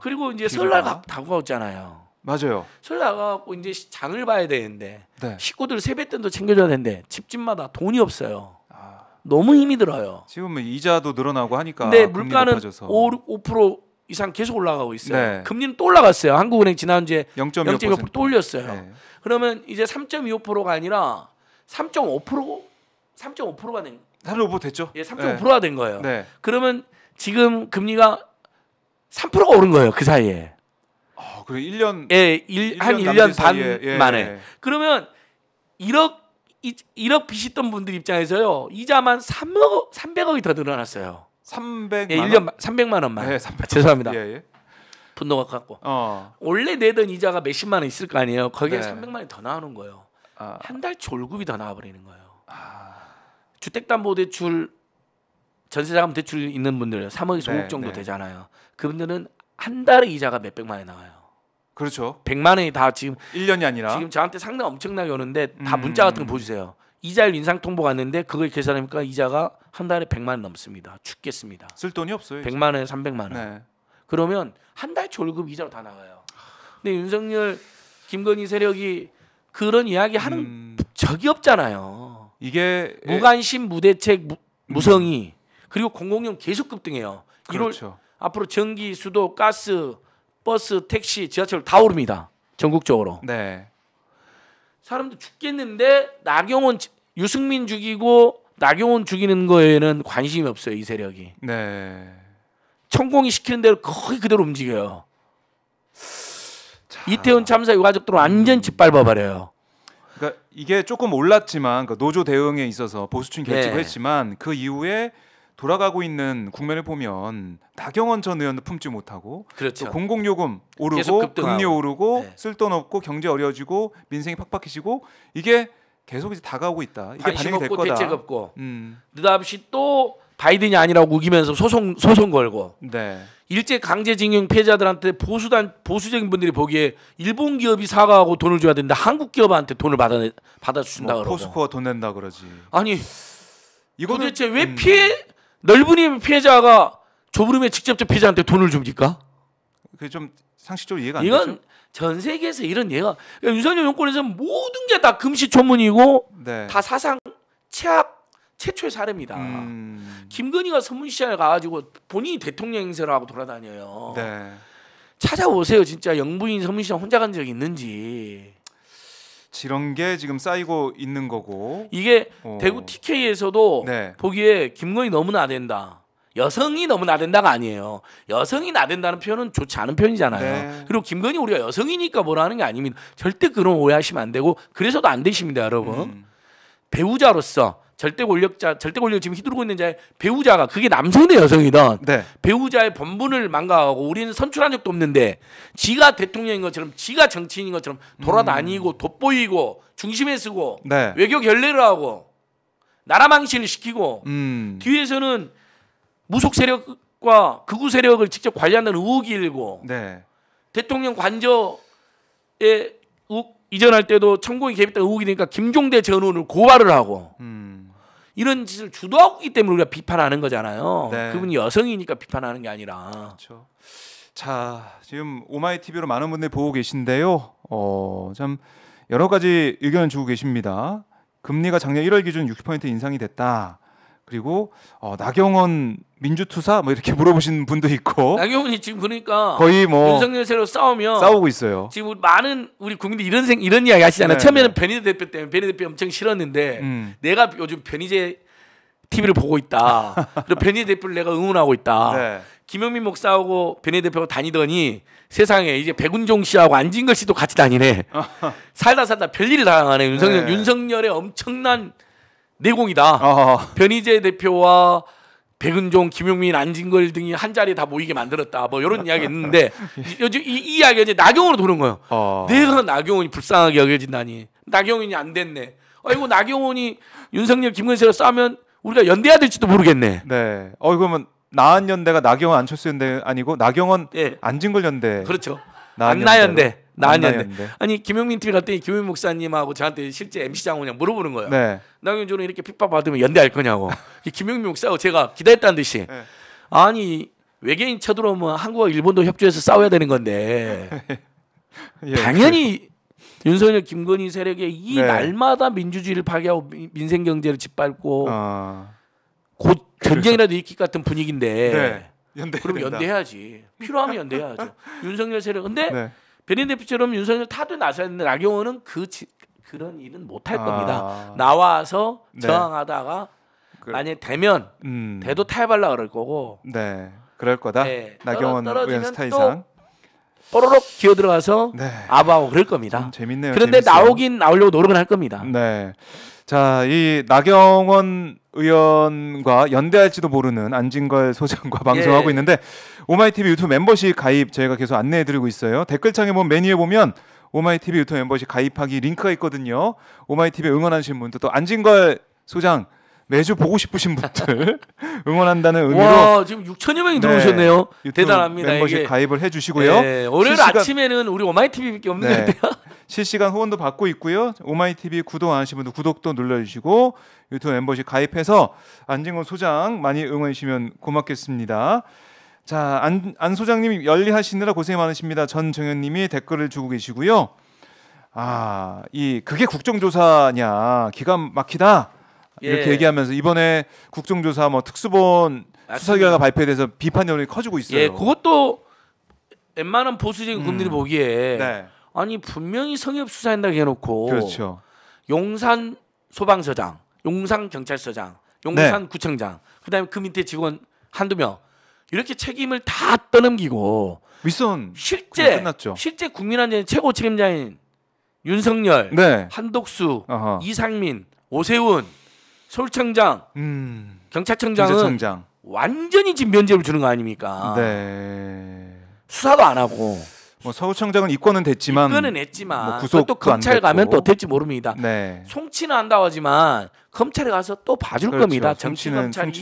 그리고 이제 설날 다가오잖아요. 맞아요. 설날 가고 이제 장을 봐야 되는데 네. 식구들 세뱃돈도 챙겨줘야 되는데 집집마다 돈이 없어요. 아... 너무 힘이 들어요. 지금 뭐 이자도 늘어나고 하니까 네, 물가는 5, 5% 이상 계속 올라가고 있어요. 네. 금리는 또 올라갔어요. 한국은행 지난주에 0.6%또 올렸어요. 네. 그러면 이제 3.25%가 아니라 3.5% 3.5%가 된3.5% 됐죠? 예, 3.5%가 네. 된 거예요. 네. 그러면 지금 금리가 3%가 오른 거예요. 그 사이에. 아, 그래 1년 예, 일, 1년 한 1년 반 예, 만에. 예. 예. 그러면 1억 1억 빚있던 분들 입장에서요. 이자만 3억 300억이 더 늘어났어요. 300만 예, 1년 300만 원만. 예, 3 0 아, 죄송합니다. 예, 예. 분노가 갖고. 어. 원래 내던 이자가 몇십만 원 있을 거 아니에요. 거기에 네. 300만 원이 더 나오는 거예요. 아. 한달 졸급이 더 나와 버리는 거예요. 아. 주택담보대출 전세자금 대출 있는 분들 3억 이 5억 정도 네. 되잖아요. 그분들은 한 달에 이자가 몇 백만 원이 나와요. 그렇죠. 100만 원이 다 지금 1년이 아니라 지금 저한테 상담 엄청나게 오는데 다 음. 문자 같은 거 보여주세요. 이자율 인상 통보가 왔는데 그걸 계산하니까 이자가 한 달에 100만 원 넘습니다. 죽겠습니다. 쓸 돈이 없어요. 100만 원에 300만 원. 네. 그러면 한 달치 월급 이자로 다 나가요. 근데 윤석열 김건희 세력이 그런 이야기 하는 음. 적이 없잖아요. 이게 무관심 무대책 무, 음. 무성의 그리고 공공요금 계속 급등해요. 그렇죠. 앞으로 전기, 수도, 가스, 버스, 택시, 지하철 다 오릅니다. 전국적으로. 네. 사람들 죽겠는데 나경원 유승민 죽이고 나경원 죽이는 거에는 관심이 없어요 이 세력이. 네. 천공이 시키는 대로 거의 그대로 움직여요. 참. 이태원 참사 유가족들은 완전 짓밟아 버려요. 그러니까 이게 조금 올랐지만 그러니까 노조 대응에 있어서 보수층 네. 결집을 네. 했지만 그 이후에 돌아가고 있는 국면을 보면 나경원 전 의원도 품지 못하고 그렇죠. 공공요금 오르고 금리 오르고 네. 쓸돈 없고 경제 어려지고 민생이 팍팍해지고 이게 계속 이제 다가오고 있다. 이게 반응이될 거다. 대책 없고 음. 느닷없이 또 바이든이 아니라고 우기면서 소송 소송 걸고 네. 일제 강제징용 피해자들한테 보수단 보수적인 분들이 보기에 일본 기업이 사과하고 돈을 줘야 되는데 한국 기업한테 돈을 받아 받아 준다 뭐, 그러고 포스코가 돈 낸다 그러지 아니 이거 도대체 왜 음. 피해 넓은이 피해자가 조부름의 직접적 피해자한테 돈을 줍니까? 그게 좀 상식적으로 이해가 안 이건 되죠? 전 세계에서 이런 예가 그러니까 윤석열 정권에서 모든 게 다 금시초문이고 네. 다 사상 최악 최초의 사례입니다. 음... 김건희가 서문시장에 가가지고 본인이 대통령 행세를 하고 돌아다녀요. 네. 찾아오세요 진짜 영부인 서문시장 혼자 간 적이 있는지. 이런 게 지금 쌓이고 있는 거고 이게 어. 대구 TK에서도 네. 보기에 김건희 너무 나댄다. 여성이 너무 나댄다가 아니에요. 여성이 나댄다는 표현은 좋지 않은 표현이잖아요. 네. 그리고 김건희 우리가 여성이니까 뭐라는 게 아닙니다. 절대 그런 오해하시면 안 되고 그래서도 안 되십니다, 여러분. 음. 배우자로서 절대 권력자, 절대 권력 지금 휘두르고 있는 자 배우자가 그게 남성이든 여성이든 네. 배우자의 본분을 망가하고 우리는 선출한 적도 없는데 지가 대통령인 것처럼 지가 정치인인 것처럼 돌아다니고 음. 돋보이고 중심에 서고 네. 외교 결례를 하고 나라 망신을 시키고 음. 뒤에서는 무속 세력과 극우 세력을 직접 관리한다는 의혹이 일고 네. 대통령 관저에 의 이전할 때도 청구에 개입했던 의혹이니까 되 김종대 전원을 고발을 하고 음. 이런 짓을 주도하고 있기 때문에 우리가 비판하는 거잖아요. 네. 그분이 여성이니까 비판하는 게 아니라. 그렇죠. 자, 지금 오마이 티비로 많은 분들이 보고 계신데요. 어, 참 여러 가지 의견을 주고 계십니다. 금리가 작년 1월 기준 60% 인상이 됐다. 그리고 어, 나경원 민주투사 뭐 이렇게 물어보시는 분도 있고 나경원이 지금 그러니까 거의 뭐 윤석열 새로 싸우면 싸우고 있어요. 지금 우리 많은 우리 국민들 이런 생 이런 이야기 하시잖아요. 네, 처음에는 네. 변희재 대표 때문에 변희재 대표 엄청 싫었는데 음. 내가 요즘 변희재 TV를 보고 있다. 그리고 변희재 대표를 내가 응원하고 있다. 네. 김영민 목사하고 변희 대표가 다니더니 세상에 이제 백운종 씨하고 안진걸 씨도 같이 다니네. 살다 살다 별일을 당하네. 윤석열, 네. 윤석열의 엄청난 내공이다. 어허. 어, 어. 변희재 대표와 백은종, 김용민, 안진걸 등이 한 자리에 다 모이게 만들었다. 뭐 이런 이야기 했는데 요즘 이, 이 이야기가 이제 나경으로 원 도는 거예요. 어. 내가 나경원이 불쌍하게 여겨진다니. 나경원이 안 됐네. 아이고 나경원이 윤석열, 김근세로 싸면 우리가 연대해야 될지도 모르겠네. 네. 어 그러면 나한 연대가 나경원 안철수 연대 아니고 나경원 예. 안진걸 연대. 그렇죠. 안나 연대. 나아니는데 네. 아니 김용민 TV 갔더니 김용민 목사님하고 저한테 실제 MC 장호냐 물어보는 거예요. 네. 나경주는 이렇게 핍박 받으면 연대할 거냐고. 김용민 목사하고 제가 기다렸다는 듯이 네. 아니 외계인 쳐들어오면 한국과 일본도 협조해서 싸워야 되는 건데 예, 당연히 그렇죠. 윤석열 김건희 세력의 이 네. 날마다 민주주의를 파괴하고 민생 경제를 짓밟고 어... 곧 전쟁이라도 일으킬 것 같은 분위기인데 네. 연대 그럼 연대해야지 필요하면 연대해야죠 윤석열 세력 근데 네. 베네데프처럼 윤석열 타도 나서야 되는데 나경원은 그 지, 그런 일은 못할 아. 겁니다. 나와서 네. 저항하다가 그, 만약 되면 음. 대도 탈발라 그럴 거고. 네. 그럴 거다. 네. 나경원 의원 스타일상. 뽀로록 기어 들어가서 네. 아바고 그럴 겁니다. 음, 재밌네요. 그런데 재밌어요. 나오긴 나오려고 노력은 할 겁니다. 네. 자, 이 나경원 의원과 연대할지도 모르는 안진걸 소장과 방송하고 예. 있는데 오마이티비 유튜브 멤버십 가입 저희가 계속 안내해드리고 있어요. 댓글창에 보면 뭐 메뉴에 보면 오마이티비 유튜브 멤버십 가입하기 링크가 있거든요. 오마이티비 응원하시는 분들 또 안진걸 소장 매주 보고 싶으신 분들 응원한다는 의미로 와, 지금 6천여 명이 네, 들어오셨네요. 대단합니다. 멤버십 이게. 가입을 해주시고요. 네, 예, 월요일 실시간... 아침에는 우리 오마이 TV밖에 없는데요. 네. 실시간 후원도 받고 있고요. 오마이 TV 구독 안 하신 분들 구독도 눌러주시고 유튜브 멤버십 가입해서 안진건 소장 많이 응원해 주시면 고맙겠습니다. 자, 안, 안 소장님이 열리하시느라 고생 많으십니다. 전 정현님이 댓글을 주고 계시고요. 아, 이 그게 국정조사냐 기가 막히다. 이렇게 예. 얘기하면서 이번에 국정조사 뭐 특수본 아, 수사 결과 발표돼서 비판 여론이 커지고 있어요. 예, 그것도 웬만한 보수적인 음. 국민들이 음. 보기에 네. 아니 분명히 성역 수사한다 해놓고 그렇죠. 용산 소방서장, 용산 경찰서장, 용산 네. 구청장, 그다음에 그 밑에 직원 한두 명 이렇게 책임을 다 떠넘기고 윗선 실제 끝났죠. 실제 국민한테 최고 책임자인 윤석열, 네. 한독수, 어허. 이상민, 오세훈 서울청장, 음. 경찰청장은 경찰청장. 완전히 지금 면제를 주는 거 아닙니까? 네. 수사도 안 하고. 뭐 서울청장은 입건은 됐지만 입건은 했지만 뭐 구속도 또 검찰 가면 또 될지 모릅니다. 네. 송치는 한다고 하지만 검찰에 가서 또 봐줄 그렇죠. 겁니다. 정치 검찰이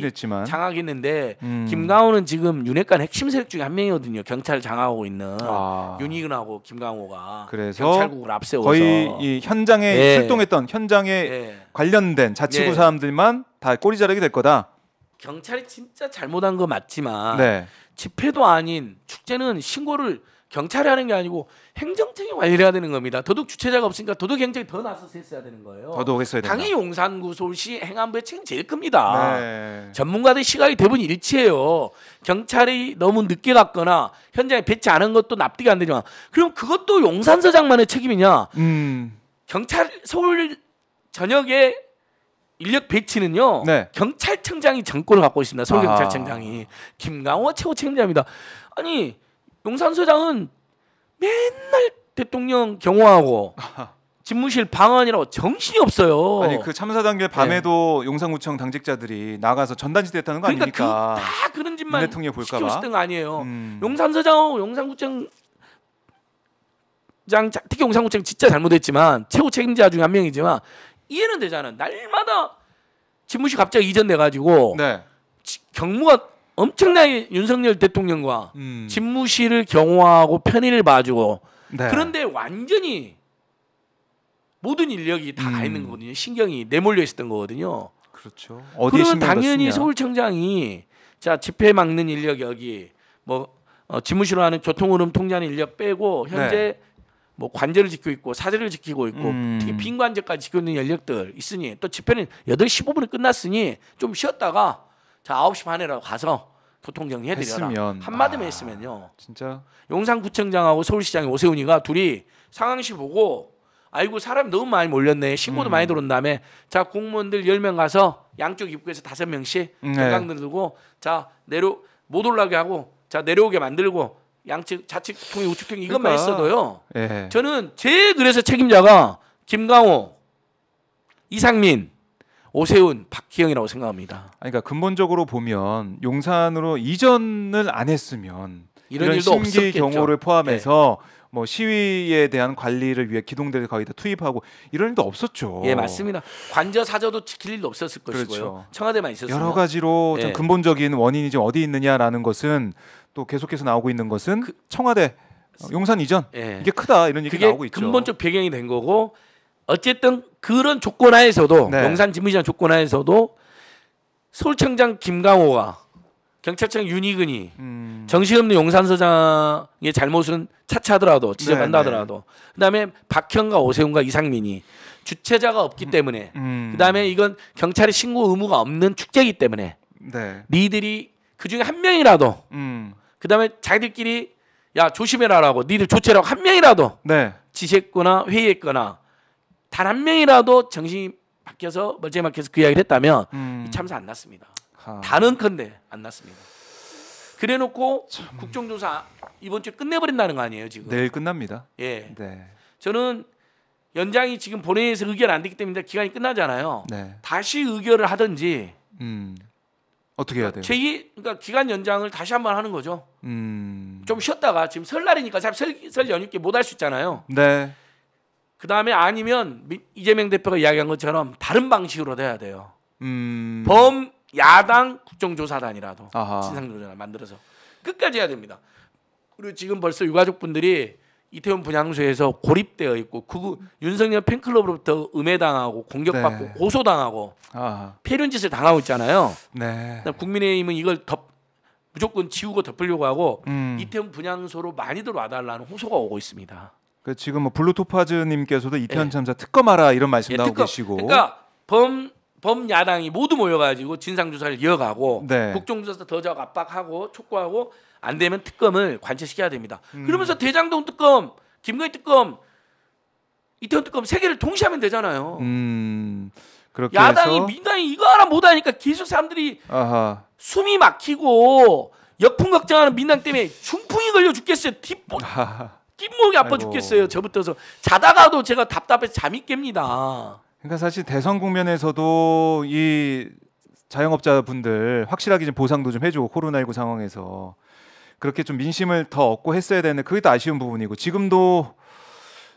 장악했는데 음. 김강호는 지금 윤핵관 핵심 세력 중에 한 명이거든요. 경찰 장악하고 있는 아. 윤희근하고 김강호가 그래서 경찰국을 앞세워서 거의 이 현장에 네. 출동했던 현장에 네. 관련된 자치구 네. 사람들만 다 꼬리 자르게 될 거다. 경찰이 진짜 잘못한 거 맞지만 네. 집회도 아닌 축제는 신고를 경찰이 하는 게 아니고 행정청이 관리를 해야 되는 겁니다. 도둑 주체자가 없으니까 도둑 행정이 더 나서서 했어야 되는 거예요. 더더 했어야 된다. 당연히 용산구 서울시 행안부의 책임 제일 큽니다. 네. 전문가들 시각이 대부분 일치해요. 경찰이 너무 늦게 갔거나 현장에 배치 안 한 것도 납득이 안 되지만 그럼 그것도 용산서장만의 책임이냐? 음. 경찰 서울 전역에 인력 배치는요. 네. 경찰청장이 정권을 갖고 있습니다. 서울경찰청장이 김강호 최고 책임자입니다. 아니 용산서장은 맨날 대통령 경호하고 집무실 방언이라고 정신이 없어요. 아니 그 참사 당일 밤에도 네. 용산구청 당직자들이 나가서 전단지 했다는 거 그러니까 아닙니까? 그, 다 그런 짓만 대통령 볼까 봐. 아니에요. 음. 용산서장하고 용산구청 장 특히 용산구청 진짜 잘못했지만 최고 책임자 중한 명이지만 이해는 되잖아. 날마다 집무실 갑자기 이전돼 가지고 네. 경무가 엄청나게 윤석열 대통령과 음. 집무실을 경호하고 편의를 봐주고 네. 그런데 완전히 모든 인력이 다가 있는 음. 거거든요. 신경이 내몰려 있었던 거거든요. 그렇죠. 그러면 당연히 서울청장이 자 집회 막는 인력 여기 뭐 어, 집무실로 하는 교통흐름 통제하 인력 빼고 현재 네. 뭐 관제를 지키고 있고 사제를 지키고 있고 음. 빈관제까지 지키는 인력들 있으니 또 집회는 여덟 십오 분에 끝났으니 좀 쉬었다가 자 9시 반에라도 가서 교통 정리해드려라. 한마디만 아, 했으면요. 진짜 용산구청장하고 서울시장의 오세훈이가 둘이 상황시 보고 아이고 사람 너무 많이 몰렸네 신고도 음. 많이 들어온 다음에 자 공무원들 10명 가서 양쪽 입구에서 5명씩 대강 네. 들고 자 내려 못 올라게 하고 자 내려오게 만들고 양측 좌측 통이 우측 통이 이것만 그러니까. 했어도요. 예. 저는 제일 그래서 책임자가 김강호, 이상민, 오세훈, 박희영이라고 생각합니다. 그러니까 근본적으로 보면 용산으로 이전을 안 했으면 이런, 이런 일도 심기 없었겠죠. 경호를 네. 포함해서 네. 뭐 시위에 대한 관리를 위해 기동대를 거기다 투입하고 이런 일도 없었죠. 예, 맞습니다. 관저 사저도 지킬 일도 없었을 것이고요. 그렇죠. 청와대만 있었어요. 여러 가지로 좀 예. 근본적인 원인이 좀 어디 있느냐라는 것은 또 계속해서 나오고 있는 것은 그, 청와대 용산 이전 예. 이게 크다 이런 얘기 나오고 있죠. 근본적 배경이 된 거고 어쨌든 그런 조건 하에서도 네. 용산 집무장 조건 하에서도 서울청장 김강호가 경찰청 윤희근이 음. 정신 없는 용산서장의 잘못은 차차하더라도 지적한다 네, 네. 하더라도 그다음에 박형과 오세훈과 이상민이 주최자가 없기 음. 때문에 음. 그다음에 이건 경찰의 신고 의무가 없는 축제이기 때문에 네. 니들이 그중에 한 명이라도 음. 그다음에 자기들끼리 야 조심해라라고 니들 조치라고 한 명이라도 네. 지시했거나 회의했거나 단한 명이라도 정신이 바뀌어서 멀쩡히 바뀌어서 그 이야기를 했다면 음. 이 참사 안 났습니다. 하. 단은컨대 안 났습니다. 그래놓고 참. 국정조사 이번 주에 끝내버린다는 거 아니에요 지금? 내일 끝납니다. 예. 네. 저는 연장이 지금 본회의에서 의결 안됐기 때문에 기간이 끝나잖아요. 네. 다시 의결을 하든지. 음. 어떻게 해야 돼요? 제2 그러니까 기간 연장을 다시 한번 하는 거죠. 음. 좀 쉬었다가 지금 설날이니까 설, 설 연휴께 못할 수 있잖아요. 네. 그 다음에 아니면 이재명 대표가 이야기한 것처럼 다른 방식으로 돼야 돼요. 음... 범 야당 국정조사단이라도 진상조사단 만들어서 끝까지 해야 됩니다. 그리고 지금 벌써 유가족분들이 이태원 분향소에서 고립되어 있고 그 윤석열 팬클럽으로부터 음해당하고 공격받고 네. 고소당하고 폐륜 짓을 당하고 있잖아요. 네. 국민의힘은 이걸 덮 무조건 지우고 덮으려고 하고 음. 이태원 분향소로 많이들 와달라는 호소가 오고 있습니다. 그 지금 뭐 블루토파즈님께서도 이태원 예. 참사 특검하라 이런 말씀 예, 나오고 특검. 계시고. 그러니까 범 범야당이 모두 모여가지고 진상 조사를 이어가고 네. 국정조사 더적 압박하고 촉구하고 안 되면 특검을 관철시켜야 됩니다. 음. 그러면서 대장동 특검, 김건희 특검, 이태원 특검 세 개를 동시 하면 되잖아요. 음. 그렇게 야당이 해서... 민당이 이거 하나 못하니까 계속 사람들이 아하. 숨이 막히고 역풍 걱정하는 민당 때문에 중풍이 걸려 죽겠어요. 뒷보... 뒷목이 아파 아이고. 죽겠어요. 저부터서 자다가도 제가 답답해서 잠이 깹니다. 그러니까 사실 대선 국면에서도 이 자영업자분들 확실하게 좀 보상도 좀 해주고 코로나19 상황에서 그렇게 좀 민심을 더 얻고 했어야 되는데 그게 또 아쉬운 부분이고 지금도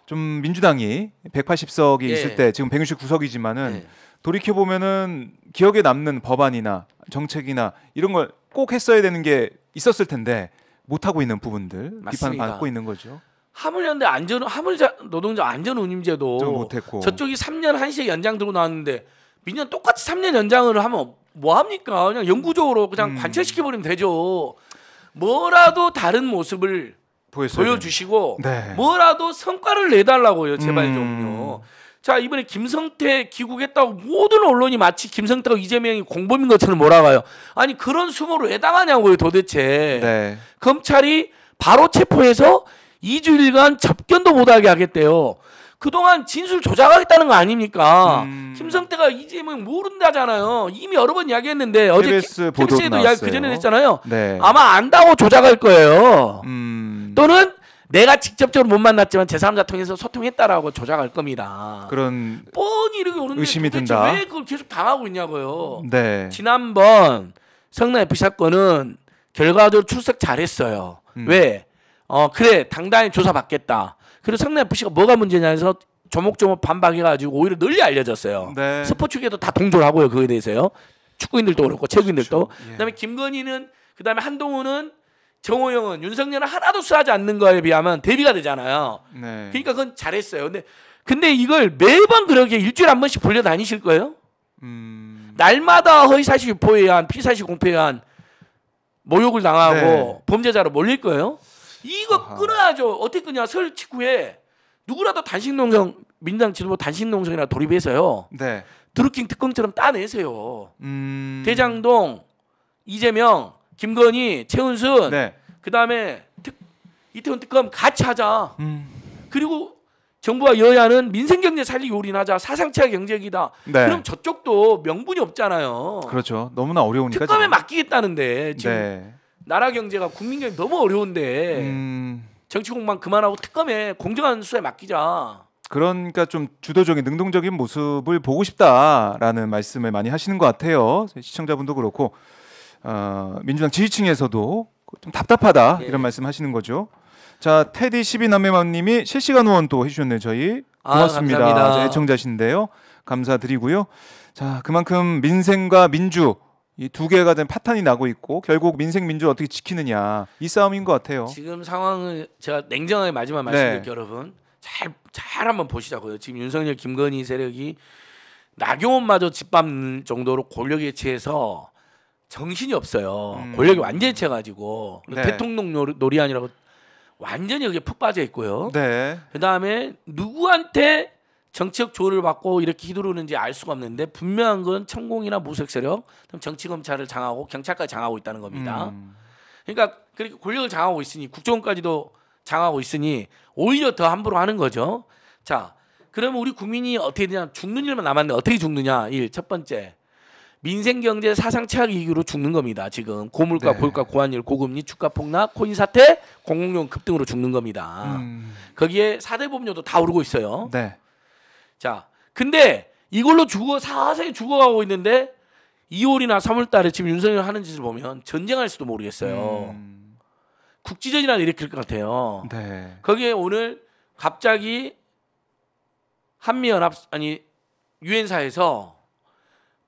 좀 민주당이 180석이 예. 있을 때 지금 169석이지만은 예. 돌이켜 보면은 기억에 남는 법안이나 정책이나 이런 걸 꼭 했어야 되는 게 있었을 텐데 못 하고 있는 부분들 비판 받고 있는 거죠. 하물연대 안전 하물자 노동자 안전운임제도 못했고 저쪽이 3년 한시에 연장 들고 나왔는데 민년 똑같이 3년 연장을 하면 뭐 합니까? 그냥 영구적으로 그냥 음. 관철시켜 버리면 되죠. 뭐라도 다른 모습을 보였어요. 보여주시고 네. 뭐라도 성과를 내달라고요, 제발 음. 좀요. 자 이번에 김성태 귀국했다고 모든 언론이 마치 김성태가 이재명이 공범인 것처럼 몰아가요. 아니 그런 수모를 왜 당하냐고요, 도대체. 네. 검찰이 바로 체포해서 2주일간 접견도 못하게 하겠대요. 그동안 진술 조작하겠다는 거 아닙니까? 음. 김성태가 이재명 모른다잖아요. 이미 여러 번 이야기했는데 어제 KBS 에도 이야기 그 전에 했잖아요. 네. 아마 안다고 조작할 거예요. 음. 또는 내가 직접적으로 못 만났지만 제3자 통해서 소통했다라고 조작할 겁니다. 그런 뻔히 이렇게 오는데 의심이 든다. 왜 그걸 계속 당하고 있냐고요. 네. 지난번 성남 FC 사건은 결과적으로 출석 잘했어요. 음. 왜? 어 그래 당당히 조사받겠다. 그리고 상대 FC가 뭐가 문제냐 해서 조목조목 반박해가지고 오히려 널리 알려졌어요. 네. 스포츠계도 다 동조를 하고요. 그거에 대해서요. 축구인들도 그렇고 체육인들도. 그렇죠. 예. 그다음에 김건희는 그다음에 한동훈은 정호영은 윤석열은 하나도 수하지 않는 거에 비하면 대비가 되잖아요. 네. 그러니까 그건 잘했어요. 근데 근데 이걸 매번 그렇게 일주일에 한 번씩 불려 다니실 거예요? 음... 날마다 허위사실 유포에 의한 피사실 공표에 의한 모욕을 당하고 네. 범죄자로 몰릴 거예요? 이거 아하. 끊어야죠. 어떻게 끊냐? 설 직후에 누구라도 단식농성 민당 지도부 단식농성이나 돌입해서요. 네. 드루킹 특검처럼 따내세요. 음... 대장동, 이재명, 김건희, 최은순, 네. 그 다음에 이태원 특검 같이 하자. 음... 그리고 정부와 여야는 민생 경제 살리기 올인하자 사상차 경쟁이다. 네. 그럼 저쪽도 명분이 없잖아요. 그렇죠. 너무나 어려우니까. 특검에 지금. 맡기겠다는데 지금 네. 나라 경제가 국민 경제 너무 어려운데 음... 정치 공방 그만하고 특검에 공정한 수사에 맡기자. 그러니까 좀 주도적인 능동적인 모습을 보고 싶다라는 말씀을 많이 하시는 것 같아요. 시청자분도 그렇고 어, 민주당 지지층에서도 좀 답답하다 예. 이런 말씀하시는 거죠. 자 테디 시비남매맘님이 실시간 후원 또 해주셨네요. 저희 아, 고맙습니다. 아, 애청자신데요. 감사드리고요. 자 그만큼 민생과 민주 이두 개가 된 파탄이 나고 있고 결국 민생 민주 어떻게 지키느냐 이 싸움인 것 같아요. 지금 상황을 제가 냉정하게 마지막 말씀드릴게요, 네. 여러분. 잘 잘 한번 보시자고요. 지금 윤석열 김건희 세력이 나경원마저 집밟는 정도로 권력에 취해서 정신이 없어요. 음. 권력이 완전히 채가지고 네. 대통령 놀이 아니라고 완전히 여기에 푹 빠져 있고요. 네. 그다음에 누구한테 정치적 조언을 받고 이렇게 휘두르는지 알 수가 없는데 분명한 건 천공이나 무색 세력, 정치 검찰을 장하고 경찰까지 장하고 있다는 겁니다. 음. 그러니까 그렇게 권력을 장하고 있으니 국정원까지도 장하고 있으니 오히려 더 함부로 하는 거죠. 자, 그러면 우리 국민이 어떻게 되냐? 죽는 일만 남았는데 어떻게 죽느냐? 일 첫 번째. 민생 경제 사상 최악 이익로 죽는 겁니다. 지금 고물가, 네. 고유가, 고환율, 고금리, 주가 폭락, 코인 사태, 공공용 급등으로 죽는 겁니다. 음. 거기에 사대 보험료도 다 오르고 있어요. 네. 자, 근데 이걸로 죽어 사세히 죽어가고 있는데 2월이나 3월 달에 지금 윤석열 하는 짓을 보면 전쟁할 수도 모르겠어요. 음. 국지전이나 일으킬 것 같아요. 네. 거기에 오늘 갑자기 한미연합 아니 유엔사에서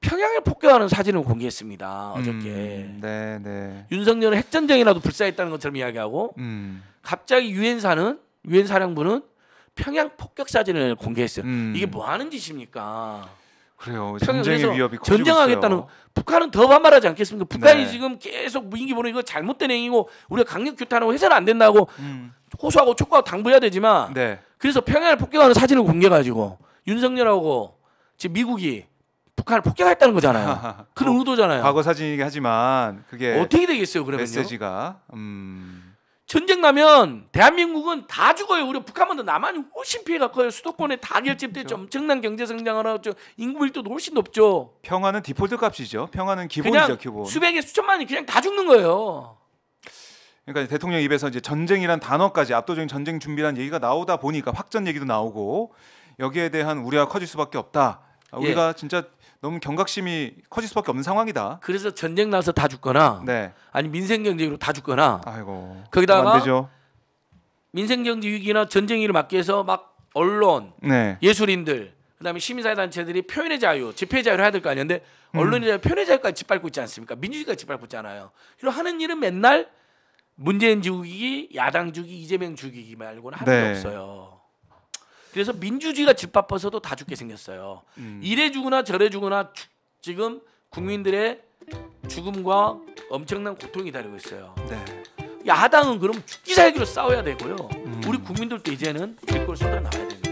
평양을 폭격하는 사진을 공개했습니다 어저께. 음, 네, 네. 윤석열은 핵전쟁이라도 불사했다는 것처럼 이야기하고 음. 갑자기 유엔사는 유엔 사령부는 평양 폭격 사진을 공개했어요. 음. 이게 뭐 하는 짓입니까? 그래요. 전쟁의 위협이 커지고 전쟁하겠다는 있어요. 북한은 더 반발하지 않겠습니까? 북한이 네. 지금 계속 무인기 보내 이거 잘못된 행위고 우리가 강력 규탄하고 해서는 안 된다고 음. 호소하고 촉구하고 당부해야 되지만 네. 그래서 평양을 폭격하는 사진을 공개가지고 윤석열하고 지금 미국이 북한을 폭격했다는 거잖아요. 그런 어, 뭐 의도잖아요. 과거 사진이긴 하지만 그게 어떻게 되겠어요? 그러면 메시지가 음... 전쟁 나면 대한민국은 다 죽어요. 우리 북한보다 남한이 훨씬 피해가 커요. 수도권에 다 결집됐죠. 그렇죠. 엄청난 경제 성장을 하죠. 인구 밀도도 훨씬 높죠. 평화는 디폴트 값이죠. 평화는 기본이죠, 기본. 수백에 수천만이 그냥 다 죽는 거예요. 그러니까 대통령 입에서 이제 전쟁이란 단어까지 압도적인 전쟁 준비란 얘기가 나오다 보니까 확전 얘기도 나오고 여기에 대한 우려가 커질 수밖에 없다. 예. 우리가 예. 진짜 너무 경각심이 커질 수밖에 없는 상황이다. 그래서 전쟁 나서 다 죽거나 네. 아니 민생 경제로 다 죽거나 아이고. 거기다가 민생 경제 위기나 전쟁 일을 막기 위해서 막 언론, 네. 예술인들 그다음에 시민사회 단체들이 표현의 자유, 집회 자유를 해야 될 거 아니에요. 데 언론이 음. 표현의 자유까지 짓밟고 있지 않습니까? 민주주의까지 짓밟고 있잖아요. 이런 하는 일은 맨날 문재인 죽이기, 야당 죽이기, 이재명 죽이기 말고는 하는 네. 없어요. 그래서 민주주의가 집바빠서도 다 죽게 생겼어요. 음. 이래 죽으나 저래 죽으나 죽, 지금 국민들의 죽음과 엄청난 고통이 다니고 있어요. 네. 야당은 그럼 죽기 살기로 싸워야 되고요. 음. 우리 국민들도 이제는 댓글 쏟아나와야 됩니다.